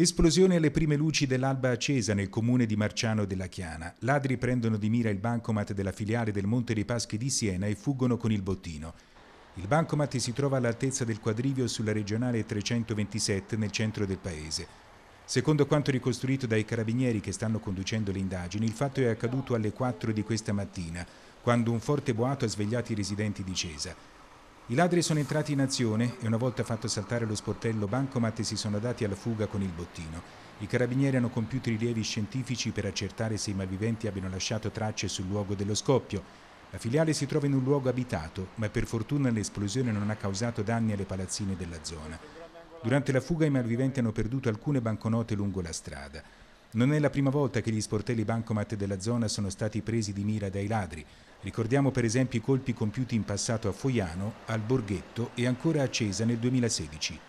Esplosione alle prime luci dell'alba accesa nel comune di Marciano della Chiana. Ladri prendono di mira il bancomat della filiale del Monte dei Paschi di Siena e fuggono con il bottino. Il bancomat si trova all'altezza del quadrivio sulla regionale 327 nel centro del paese. Secondo quanto ricostruito dai carabinieri che stanno conducendo le indagini, il fatto è accaduto alle 4 di questa mattina, quando un forte boato ha svegliato i residenti di Cesa. I ladri sono entrati in azione e una volta fatto saltare lo sportello bancomat si sono dati alla fuga con il bottino. I carabinieri hanno compiuto rilievi scientifici per accertare se i malviventi abbiano lasciato tracce sul luogo dello scoppio. La filiale si trova in un luogo abitato, ma per fortuna l'esplosione non ha causato danni alle palazzine della zona. Durante la fuga i malviventi hanno perduto alcune banconote lungo la strada. Non è la prima volta che gli sportelli bancomat della zona sono stati presi di mira dai ladri. Ricordiamo per esempio i colpi compiuti in passato a Foiano, al Borghetto e ancora a Cesa nel 2016.